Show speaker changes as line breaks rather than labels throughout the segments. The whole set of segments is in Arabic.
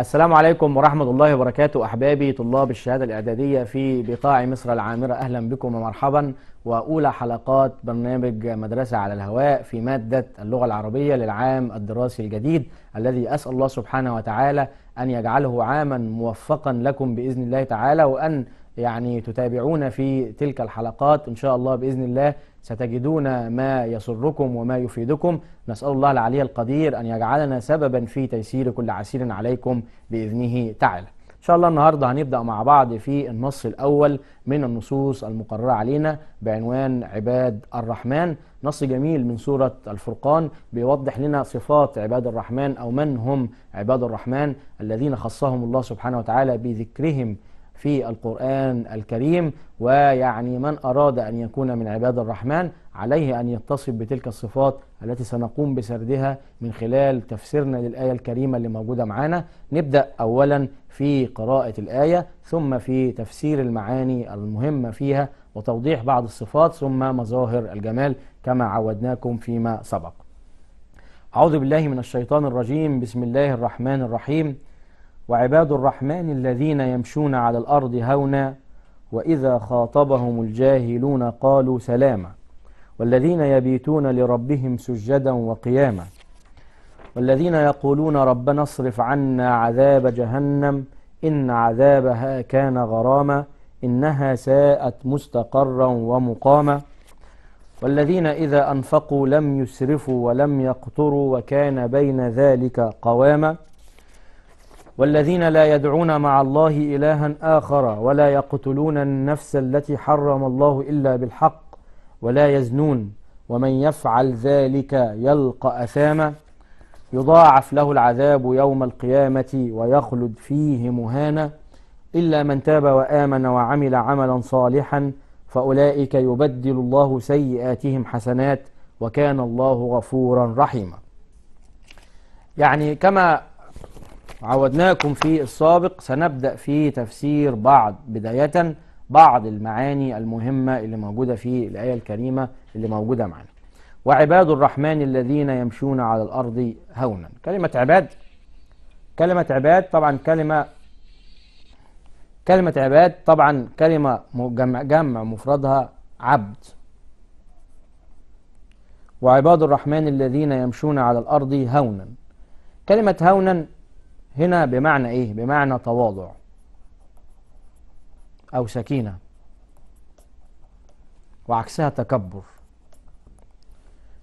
السلام عليكم ورحمة الله وبركاته أحبابي طلاب الشهادة الإعدادية في بقاع مصر العامرة أهلا بكم ومرحبا وأولى حلقات برنامج مدرسة على الهواء في مادة اللغة العربية للعام الدراسي الجديد الذي أسأل الله سبحانه وتعالى أن يجعله عاما موفقا لكم بإذن الله تعالى وأن يعني تتابعون في تلك الحلقات إن شاء الله بإذن الله ستجدون ما يسركم وما يفيدكم نسأل الله العلي القدير أن يجعلنا سببا في تيسير كل عسير عليكم بإذنه تعالى إن شاء الله النهاردة هنبدأ مع بعض في النص الأول من النصوص المقررة علينا بعنوان عباد الرحمن نص جميل من سورة الفرقان بيوضح لنا صفات عباد الرحمن أو من هم عباد الرحمن الذين خصهم الله سبحانه وتعالى بذكرهم في القرآن الكريم ويعني من أراد أن يكون من عباد الرحمن عليه أن يتصف بتلك الصفات التي سنقوم بسردها من خلال تفسيرنا للآية الكريمة اللي موجودة معانا نبدأ أولا في قراءة الآية ثم في تفسير المعاني المهمة فيها وتوضيح بعض الصفات ثم مظاهر الجمال كما عودناكم فيما سبق أعوذ بالله من الشيطان الرجيم بسم الله الرحمن الرحيم وعباد الرحمن الذين يمشون على الأرض هونا وإذا خاطبهم الجاهلون قالوا سلاما والذين يبيتون لربهم سجدا وقياما والذين يقولون ربنا اصرف عنا عذاب جهنم إن عذابها كان غراما إنها ساءت مستقرا ومقاما والذين إذا أنفقوا لم يسرفوا ولم يقتروا وكان بين ذلك قواما والذين لا يدعون مع الله إلها آخر ولا يقتلون النفس التي حرم الله إلا بالحق ولا يزنون ومن يفعل ذلك يلقى أثاما يضاعف له العذاب يوم القيامة ويخلد فيه مهانا إلا من تاب وآمن وعمل عملا صالحا فأولئك يبدل الله سيئاتهم حسنات وكان الله غفورا رحيما يعني كما عودناكم في السابق سنبدأ في تفسير بعض بداية بعض المعاني المهمة اللي موجودة في الآية الكريمة اللي موجودة معنا وعباد الرحمن الذين يمشون على الأرض هونا كلمة عباد كلمة عباد طبعا كلمة كلمة عباد طبعا كلمة جمع, جمع مفردها عبد وعباد الرحمن الذين يمشون على الأرض هونا كلمة هونا هنا بمعنى ايه بمعنى تواضع او سكينه وعكسها تكبر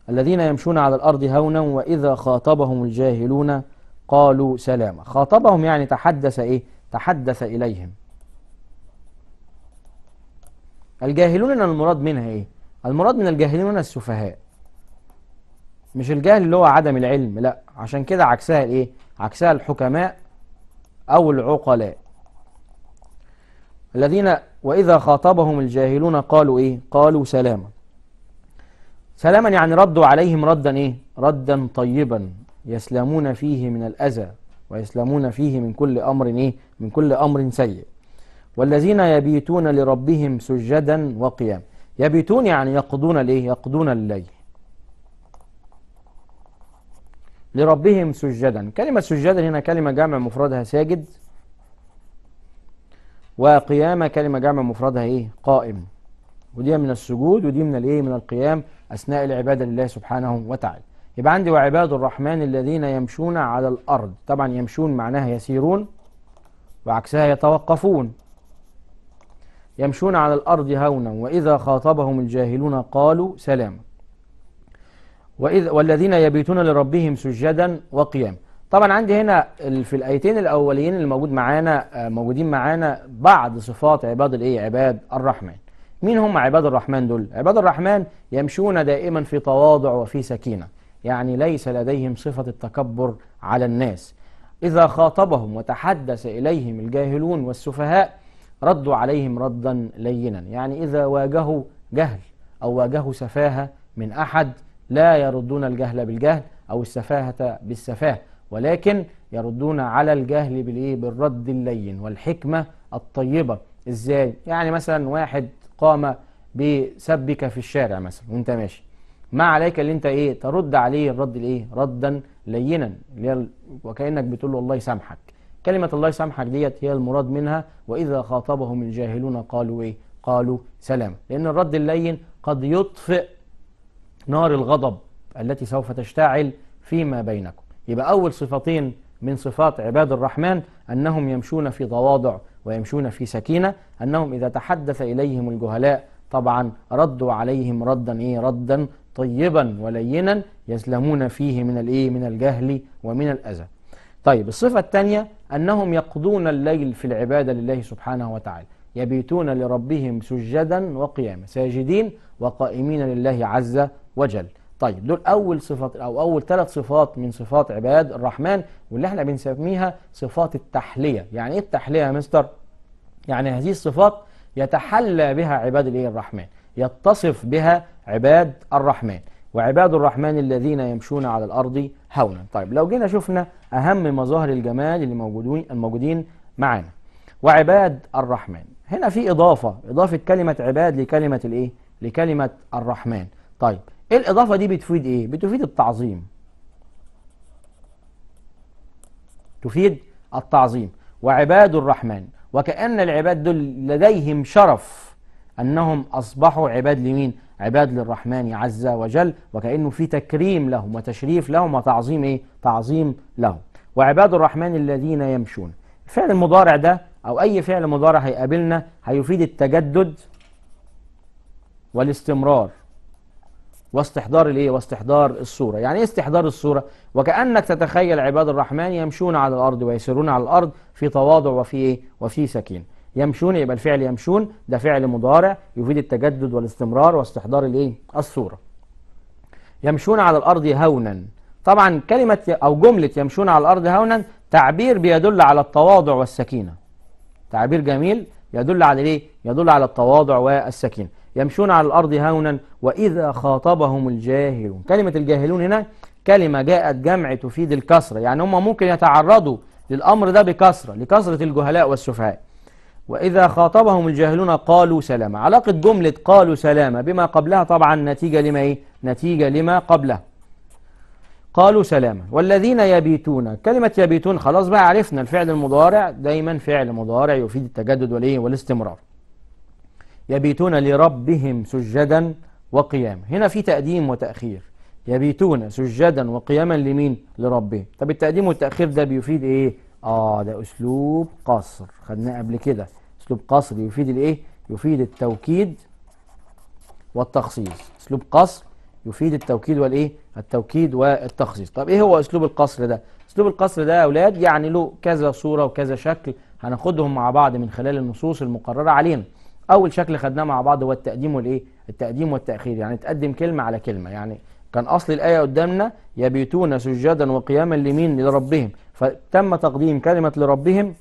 الذين يمشون على الارض هونا واذا خاطبهم الجاهلون قالوا سلاما خاطبهم يعني تحدث ايه تحدث اليهم الجاهلون هنا المراد منها ايه المراد من الجاهلون السفهاء مش الجاهل اللي هو عدم العلم لا عشان كده عكسها الايه عكسها الحكماء أو العقلاء الذين وإذا خاطبهم الجاهلون قالوا إيه قالوا سلاما سلاما يعني ردوا عليهم ردا إيه ردا طيبا يسلمون فيه من الأذى ويسلمون فيه من كل أمر إيه من كل أمر سيء والذين يبيتون لربهم سجدا وقياما يبيتون يعني يقضون الإيه؟ يقضون الليل لربهم سجدا كلمة سجدا هنا كلمة جامع مفردها ساجد وقيامة كلمة جامع مفردها إيه قائم ودي من السجود ودي من الإيه من القيام أثناء العبادة لله سبحانه وتعالى يبقى عندي وعباد الرحمن الذين يمشون على الأرض طبعا يمشون معناها يسيرون وعكسها يتوقفون يمشون على الأرض هونا وإذا خاطبهم الجاهلون قالوا سلاما وإذ والذين يبيتون لربهم سجدا وقياما طبعا عندي هنا في الايتين الاوليين اللي موجود معانا آه، موجودين معانا بعض صفات عباد الايه عباد الرحمن مين هم عباد الرحمن دول عباد الرحمن يمشون دائما في تواضع وفي سكينه يعني ليس لديهم صفه التكبر على الناس اذا خاطبهم وتحدث اليهم الجاهلون والسفهاء ردوا عليهم ردا لينا يعني اذا واجهوا جهل او واجهوا سفاهه من احد لا يردون الجهل بالجهل أو السفاهة بالسفاهة ولكن يردون على الجهل بالإيه بالرد اللين والحكمة الطيبة إزاي يعني مثلا واحد قام بسبك في الشارع مثلا وانت ماشي ما عليك اللي انت ايه ترد عليه الرد الايه ردا لينا وكانك بتقول له الله يسامحك كلمه الله يسامحك ديت هي المراد منها واذا خاطبهم الجاهلون قالوا ايه قالوا سلام لان الرد اللين قد يطفئ نار الغضب التي سوف تشتعل فيما بينكم يبقى أول صفتين من صفات عباد الرحمن أنهم يمشون في تواضع ويمشون في سكينة أنهم إذا تحدث إليهم الجهلاء طبعا ردوا عليهم ردا إيه ردا طيبا ولينا يسلمون فيه من الإيه من الجهل ومن الأذى طيب الصفة الثانية أنهم يقضون الليل في العبادة لله سبحانه وتعالى يبيتون لربهم سجدا وقياما ساجدين وقائمين لله عز وجل طيب دول أول صفات أو أول ثلاث صفات من صفات عباد الرحمن واللي احنا بنسميها صفات التحلية يعني إيه التحلية يا مستر؟ يعني هذه الصفات يتحلى بها عباد الإيه الرحمن يتصف بها عباد الرحمن وعباد الرحمن الذين يمشون على الأرض هونا طيب لو جينا شفنا أهم مظاهر الجمال اللي موجودين الموجودين معانا وعباد الرحمن هنا في إضافة إضافة كلمة عباد لكلمة الإيه؟ لكلمة الرحمن طيب إيه الإضافة دي بتفيد إيه؟ بتفيد التعظيم تفيد التعظيم وعباد الرحمن وكأن العباد دول لديهم شرف أنهم أصبحوا عباد لمين؟ عباد للرحمن عز وجل وكأنه في تكريم لهم وتشريف لهم وتعظيم إيه؟ تعظيم لهم وعباد الرحمن الذين يمشون الفعل المضارع ده أو أي فعل مضارع هيقابلنا هيفيد التجدد والاستمرار واستحضار الايه واستحضار الصوره يعني ايه استحضار الصوره وكانك تتخيل عباد الرحمن يمشون على الارض ويسيرون على الارض في تواضع وفي ايه وفي سكينه يمشون يبقى الفعل يمشون ده فعل مضارع يفيد التجدد والاستمرار واستحضار الايه الصوره يمشون على الارض هونا طبعا كلمه او جمله يمشون على الارض هونا تعبير بيدل على التواضع والسكينه تعبير جميل يدل على ايه يدل على التواضع والسكينه يمشون على الارض هونا واذا خاطبهم الجاهلون كلمه الجاهلون هنا كلمه جاءت جمع تفيد الكسره يعني هم ممكن يتعرضوا للامر ده بكسره لكسره الجهلاء والسفهاء واذا خاطبهم الجاهلون قالوا سلاما علاقه جمله قالوا سلاما بما قبلها طبعا نتيجه لما ايه نتيجه لما قبلها قالوا سلاما والذين يبيتون كلمة يبيتون خلاص بقى عرفنا الفعل المضارع دايما فعل مضارع يفيد التجدد والايه والاستمرار يبيتون لربهم سجدا وقياما هنا في تقديم وتأخير يبيتون سجدا وقياما لمين لربهم طب التقديم والتأخير ده بيفيد ايه اه ده اسلوب قصر خدناه قبل كده اسلوب قصر يفيد الايه يفيد التوكيد والتخصيص اسلوب قصر يفيد التوكيد والايه التوكيد والتخصيص طب ايه هو اسلوب القصر ده اسلوب القصر ده يا اولاد يعني له كذا صوره وكذا شكل هناخدهم مع بعض من خلال النصوص المقرره علينا اول شكل خدناه مع بعض هو التقديم والايه التقديم والتاخير يعني تقدم كلمه على كلمه يعني كان اصل الايه قدامنا يبيتون سجدا وقياما لمين لربهم فتم تقديم كلمه لربهم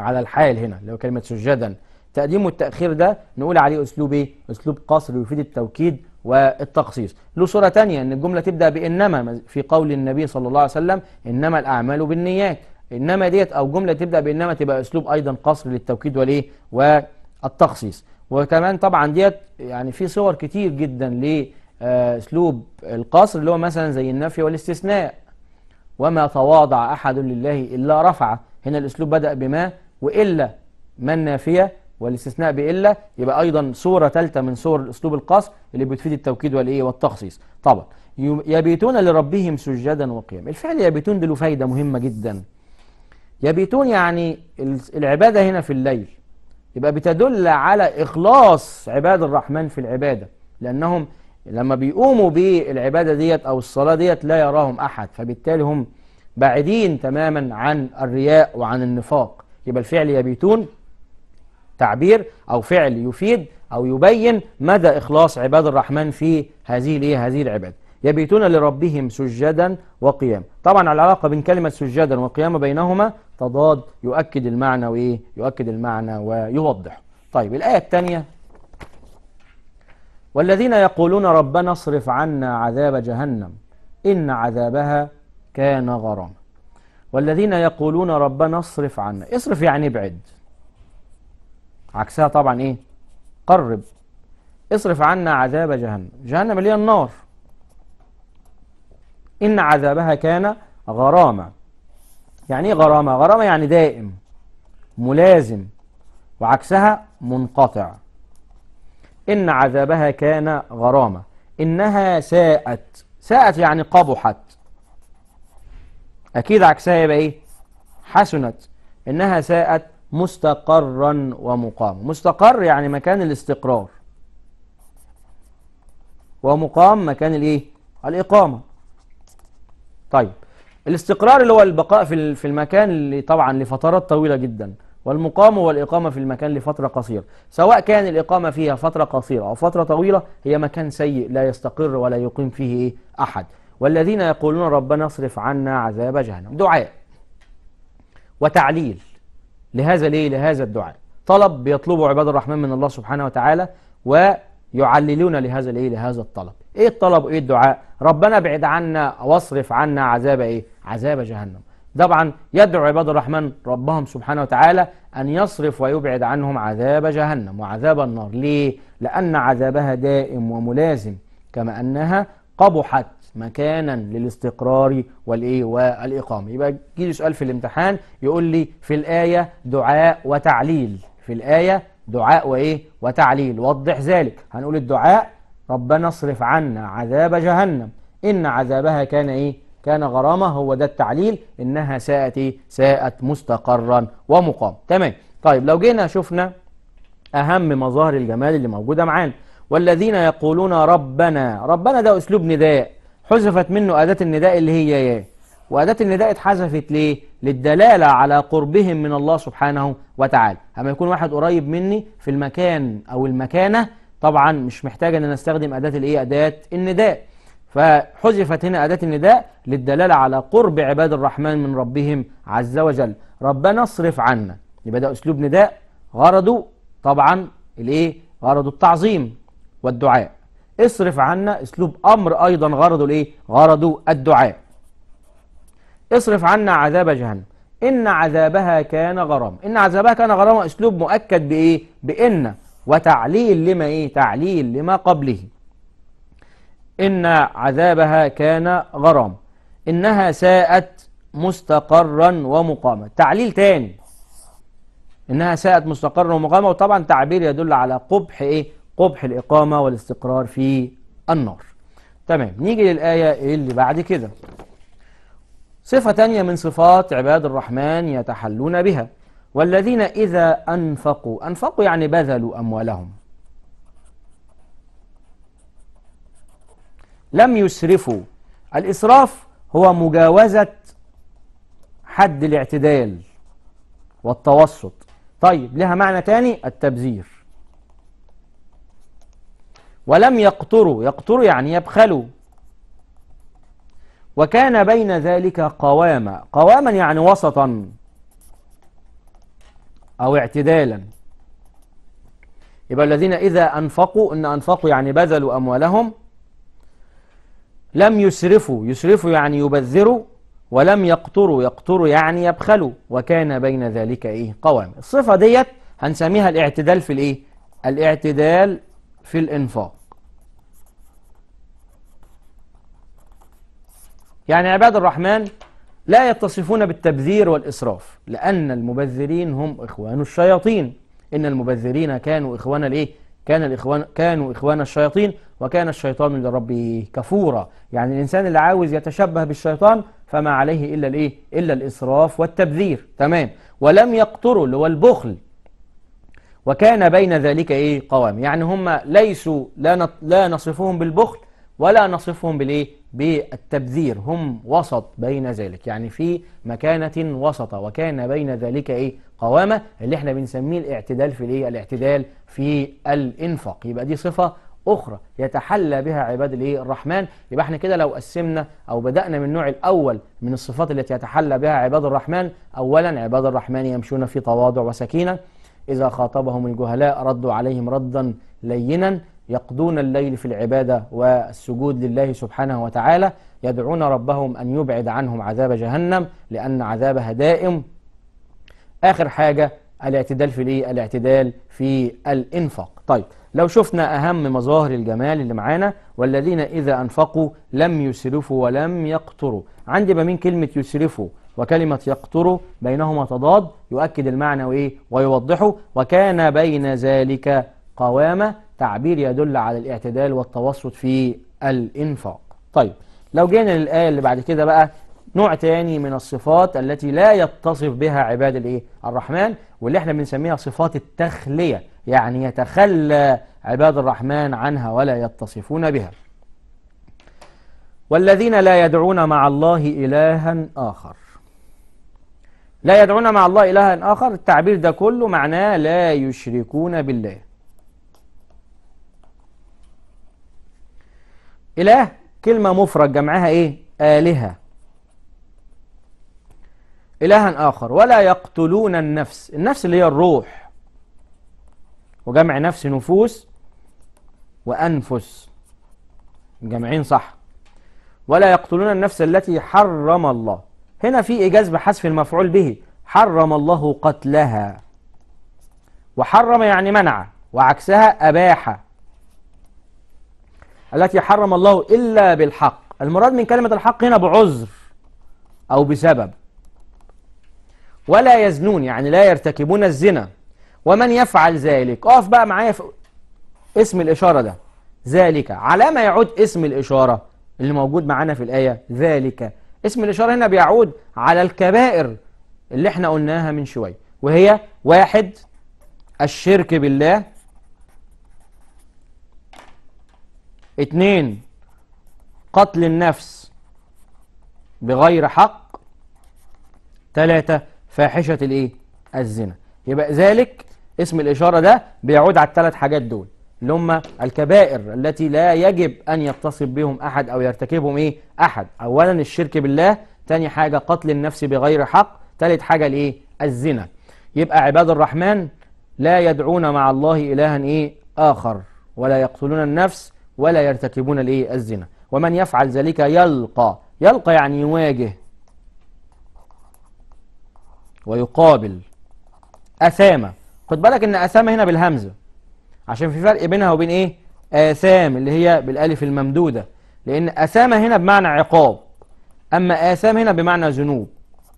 على الحال هنا اللي هو كلمه سجدا تقديم والتاخير ده نقول عليه اسلوب ايه اسلوب قصر يفيد التوكيد والتخصيص له صورة تانية أن الجملة تبدأ بإنما في قول النبي صلى الله عليه وسلم إنما الأعمال بالنيات إنما ديت أو جملة تبدأ بإنما تبقى أسلوب أيضا قصر للتوكيد والإيه والتخصيص وكمان طبعا ديت يعني في صور كتير جدا لأسلوب القصر اللي هو مثلا زي النفي والاستثناء وما تواضع أحد لله إلا رفعه هنا الأسلوب بدأ بما وإلا ما النافية والاستثناء بإلا يبقى أيضا صورة ثالثة من صور أسلوب القصر اللي بتفيد التوكيد والإيه والتخصيص طبعا يبيتون لربهم سجدا وقيام الفعل يبيتون له فايدة مهمة جدا يبيتون يعني العبادة هنا في الليل يبقى بتدل على إخلاص عباد الرحمن في العبادة لأنهم لما بيقوموا بالعبادة ديت أو الصلاة ديت لا يراهم أحد فبالتالي هم بعيدين تماما عن الرياء وعن النفاق يبقى الفعل يبيتون تعبير أو فعل يفيد أو يبين مدى إخلاص عباد الرحمن في هذه الإيه هذه العبادة يبيتون لربهم سجدا وقياما طبعا العلاقة بين كلمة سجدا وقياما بينهما تضاد يؤكد المعنى وإيه يؤكد المعنى ويوضح طيب الآية الثانية والذين يقولون ربنا اصرف عنا عذاب جهنم إن عذابها كان غراما والذين يقولون ربنا اصرف عنا اصرف يعني ابعد عكسها طبعا ايه قرب اصرف عنا عذاب جهنم جهنم اللي هي النار إن عذابها كان غرامة يعني ايه غرامة غرامة يعني دائم ملازم وعكسها منقطع إن عذابها كان غرامة إنها ساءت ساءت يعني قبحت أكيد عكسها يبقى إيه حسنت إنها ساءت مستقرا ومقام مستقر يعني مكان الاستقرار ومقام مكان الايه الاقامه طيب الاستقرار اللي هو البقاء في في المكان اللي طبعا لفترات طويله جدا والمقام والإقامة في المكان لفترة قصيرة سواء كان الإقامة فيها فترة قصيرة أو فترة طويلة هي مكان سيء لا يستقر ولا يقيم فيه إيه أحد والذين يقولون ربنا اصرف عنا عذاب جهنم دعاء وتعليل لهذا ليه لهذا الدعاء طلب بيطلبه عباد الرحمن من الله سبحانه وتعالى ويعللون لهذا الايه لهذا الطلب ايه الطلب وايه الدعاء ربنا ابعد عنا واصرف عنا عذاب ايه عذاب جهنم طبعا يدعو عباد الرحمن ربهم سبحانه وتعالى أن يصرف ويبعد عنهم عذاب جهنم وعذاب النار ليه؟ لأن عذابها دائم وملازم كما أنها قبحت مكانا للاستقرار والايه والاقامه يبقى يجي لي سؤال في الامتحان يقول لي في الايه دعاء وتعليل في الايه دعاء وايه وتعليل وضح ذلك هنقول الدعاء ربنا اصرف عنا عذاب جهنم ان عذابها كان ايه كان غرامه هو ده التعليل انها ساءت ايه ساءت مستقرا ومقام تمام طيب لو جينا شفنا اهم مظاهر الجمال اللي موجوده معانا والذين يقولون ربنا ربنا ده اسلوب نداء حذفت منه أداة النداء اللي هي ياه وأداة النداء اتحذفت ليه؟ للدلالة على قربهم من الله سبحانه وتعالى أما يكون واحد قريب مني في المكان أو المكانة طبعا مش محتاج أن أنا أستخدم أداة الإيه؟ أداة النداء فحذفت هنا أداة النداء للدلالة على قرب عباد الرحمن من ربهم عز وجل ربنا اصرف عنا يبقى ده أسلوب نداء غرضه طبعا الإيه؟ غرضه التعظيم والدعاء اصرف عنا اسلوب امر ايضا غرضه الايه غرضه الدعاء اصرف عنا عذاب جهنم ان عذابها كان غرام ان عذابها كان غرام اسلوب مؤكد بايه بان وتعليل لما ايه تعليل لما قبله ان عذابها كان غرام انها ساءت مستقرا ومقاما تعليل تاني انها ساءت مستقرا ومقاما وطبعا تعبير يدل على قبح ايه قبح الإقامة والاستقرار في النار تمام نيجي للآية اللي بعد كده صفة تانية من صفات عباد الرحمن يتحلون بها والذين إذا أنفقوا أنفقوا يعني بذلوا أموالهم لم يسرفوا الإسراف هو مجاوزة حد الاعتدال والتوسط طيب لها معنى تاني التبذير ولم يقتروا يقتروا يعني يبخلوا وكان بين ذلك قواما قواما يعني وسطا أو اعتدالا يبقى الذين إذا أنفقوا إن أنفقوا يعني بذلوا أموالهم لم يسرفوا يسرفوا يعني يبذروا ولم يقتروا يقتروا يعني يبخلوا وكان بين ذلك إيه قوام الصفة ديت هنسميها الاعتدال في الإيه الاعتدال في الإنفاق يعني عباد الرحمن لا يتصفون بالتبذير والإسراف لأن المبذرين هم إخوان الشياطين إن المبذرين كانوا إخوان الإيه؟ كان الإخوان كانوا إخوان الشياطين وكان الشيطان لربه كفورا يعني الإنسان اللي عاوز يتشبه بالشيطان فما عليه إلا الإيه؟ إلا الإسراف والتبذير تمام ولم يقتروا اللي هو البخل وكان بين ذلك إيه قوام يعني هم ليسوا لا لا نصفهم بالبخل ولا نصفهم بالإيه؟ بالتبذير هم وسط بين ذلك يعني في مكانة وسطة وكان بين ذلك إيه؟ قوامة اللي احنا بنسميه الاعتدال في الإيه؟ الاعتدال في الإنفاق يبقى دي صفة أخرى يتحلى بها عباد الإيه؟ الرحمن يبقى احنا كده لو قسمنا أو بدأنا من النوع الأول من الصفات التي يتحلى بها عباد الرحمن أولا عباد الرحمن يمشون في تواضع وسكينة إذا خاطبهم الجهلاء ردوا عليهم ردا لينا يقضون الليل في العبادة والسجود لله سبحانه وتعالى يدعون ربهم أن يبعد عنهم عذاب جهنم لأن عذابها دائم آخر حاجة الاعتدال في الايه الاعتدال في الانفاق طيب لو شفنا اهم مظاهر الجمال اللي معانا والذين اذا انفقوا لم يسرفوا ولم يقتروا عندي بمين كلمه يسرفوا وكلمه يقتروا بينهما تضاد يؤكد المعنى وايه ويوضحه وكان بين ذلك قوامه تعبير يدل على الاعتدال والتوسط في الإنفاق طيب لو جينا للآية اللي بعد كده بقى نوع تاني من الصفات التي لا يتصف بها عباد الايه الرحمن واللي احنا بنسميها صفات التخلية يعني يتخلى عباد الرحمن عنها ولا يتصفون بها والذين لا يدعون مع الله إلها آخر لا يدعون مع الله إلها آخر التعبير ده كله معناه لا يشركون بالله إله كلمة مفرد جمعها إيه آلهة إلها آخر ولا يقتلون النفس النفس اللي هي الروح وجمع نفس نفوس وأنفس جمعين صح ولا يقتلون النفس التي حرم الله هنا في إجاز بحذف المفعول به حرم الله قتلها وحرم يعني منع وعكسها أباح التي حرم الله إلا بالحق المراد من كلمة الحق هنا بعذر أو بسبب ولا يزنون يعني لا يرتكبون الزنا ومن يفعل ذلك اقف بقى معايا في اسم الإشارة ده ذلك على ما يعود اسم الإشارة اللي موجود معانا في الآية ذلك اسم الإشارة هنا بيعود على الكبائر اللي احنا قلناها من شوية وهي واحد الشرك بالله اتنين قتل النفس بغير حق تلاتة فاحشة الايه الزنا يبقى ذلك اسم الإشارة ده بيعود على الثلاث حاجات دول اللي هم الكبائر التي لا يجب أن يتصف بهم أحد أو يرتكبهم إيه؟ أحد أولا الشرك بالله تاني حاجة قتل النفس بغير حق تالت حاجة الإيه؟ الزنا يبقى عباد الرحمن لا يدعون مع الله إلها إيه؟ آخر ولا يقتلون النفس ولا يرتكبون الايه الزنا ومن يفعل ذلك يلقى يلقى يعني يواجه ويقابل أثامة خد بالك إن أثامة هنا بالهمزة عشان في فرق بينها وبين إيه آثام اللي هي بالألف الممدودة لأن أثامة هنا بمعنى عقاب أما آثام هنا بمعنى ذنوب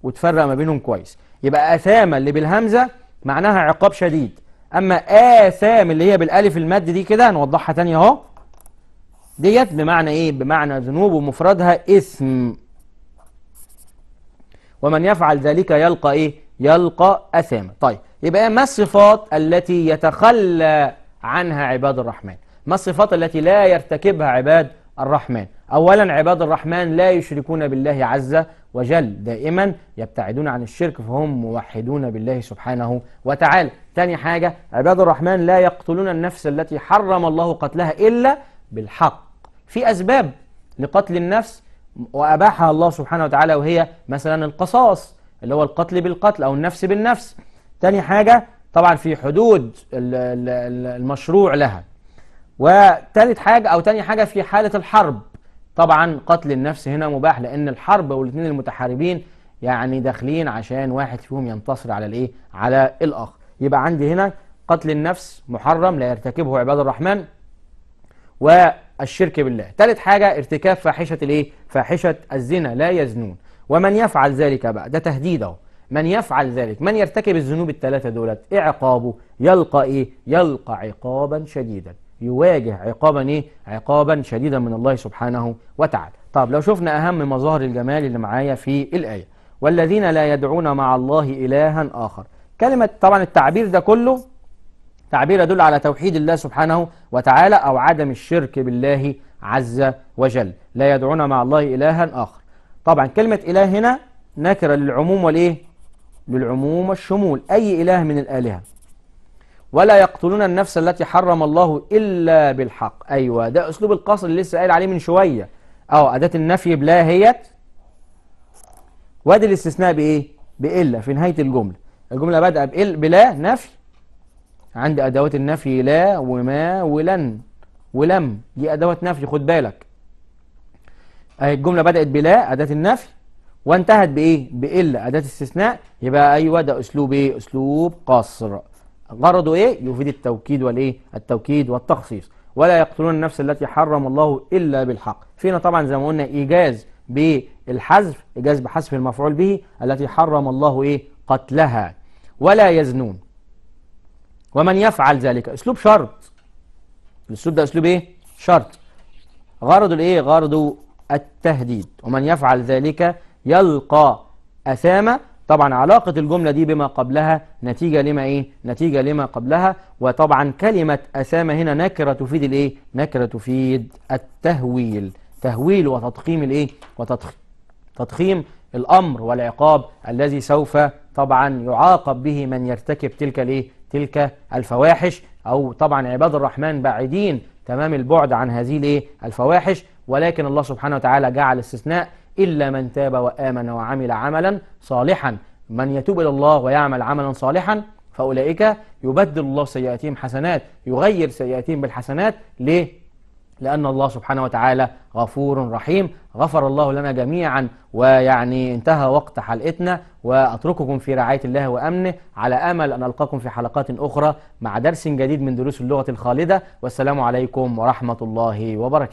وتفرق ما بينهم كويس يبقى أثامة اللي بالهمزة معناها عقاب شديد أما آثام اللي هي بالألف المد دي كده نوضحها تاني أهو ديت بمعنى ايه بمعنى ذنوب ومفردها اثم ومن يفعل ذلك يلقى ايه يلقى اثاما طيب يبقى ما الصفات التي يتخلى عنها عباد الرحمن ما الصفات التي لا يرتكبها عباد الرحمن اولا عباد الرحمن لا يشركون بالله عز وجل دائما يبتعدون عن الشرك فهم موحدون بالله سبحانه وتعالى ثاني حاجة عباد الرحمن لا يقتلون النفس التي حرم الله قتلها إلا بالحق في أسباب لقتل النفس وأباحها الله سبحانه وتعالى وهي مثلا القصاص اللي هو القتل بالقتل أو النفس بالنفس تاني حاجة طبعا في حدود المشروع لها وتالت حاجة أو تاني حاجة في حالة الحرب طبعا قتل النفس هنا مباح لأن الحرب والاثنين المتحاربين يعني داخلين عشان واحد فيهم ينتصر على الإيه على الآخر يبقى عندي هنا قتل النفس محرم لا يرتكبه عباد الرحمن والشرك بالله ثالث حاجة ارتكاب فاحشة الايه فاحشة الزنا لا يزنون ومن يفعل ذلك بقى ده تهديد اهو من يفعل ذلك من يرتكب الذنوب الثلاثة دولت إيه عقابه يلقى ايه يلقى عقابا شديدا يواجه عقابا ايه عقابا شديدا من الله سبحانه وتعالى طب لو شفنا اهم مظاهر الجمال اللي معايا في الايه والذين لا يدعون مع الله الها اخر كلمه طبعا التعبير ده كله تعبير يدل على توحيد الله سبحانه وتعالى أو عدم الشرك بالله عز وجل لا يدعون مع الله إلها آخر طبعا كلمة إله هنا نكرة للعموم والإيه للعموم والشمول أي إله من الآلهة ولا يقتلون النفس التي حرم الله إلا بالحق أيوة ده أسلوب القصر اللي لسه قايل عليه من شوية أه أداة النفي بلا هيت وادي الاستثناء بإيه بإلا في نهاية الجملة الجملة بادئة بلا نفي عندي أدوات النفي لا وما ولن ولم دي أدوات نفي خد بالك أهي الجملة بدأت بلا أداة النفي وانتهت بإيه؟ بإلا أداة استثناء يبقى أيوه ده أسلوب إيه؟ أسلوب قصر غرضه إيه؟ يفيد التوكيد والإيه؟ التوكيد والتخصيص ولا يقتلون النفس التي حرم الله إلا بالحق فينا طبعا زي ما قلنا إيجاز بالحذف إيجاز بحذف المفعول به التي حرم الله إيه؟ قتلها ولا يزنون ومن يفعل ذلك اسلوب شرط الاسلوب ده اسلوب ايه شرط غرضه الايه غرضه التهديد ومن يفعل ذلك يلقى اثامه طبعا علاقة الجملة دي بما قبلها نتيجة لما إيه؟ نتيجة لما قبلها وطبعا كلمة اثامه هنا نكرة تفيد الإيه؟ نكرة تفيد التهويل تهويل وتضخيم الإيه؟ وتضخيم تضخيم الأمر والعقاب الذي سوف طبعا يعاقب به من يرتكب تلك الإيه؟ تلك الفواحش أو طبعا عباد الرحمن بعيدين تمام البعد عن هذه الايه الفواحش ولكن الله سبحانه وتعالى جعل استثناء إلا من تاب وآمن وعمل عملا صالحا من يتوب إلى الله ويعمل عملا صالحا فأولئك يبدل الله سيئاتهم حسنات يغير سيئاتهم بالحسنات ليه؟ لأن الله سبحانه وتعالى غفور رحيم غفر الله لنا جميعا ويعني انتهى وقت حلقتنا وأترككم في رعاية الله وأمنه على أمل أن ألقاكم في حلقات أخرى مع درس جديد من دروس اللغة الخالدة والسلام عليكم ورحمة الله وبركاته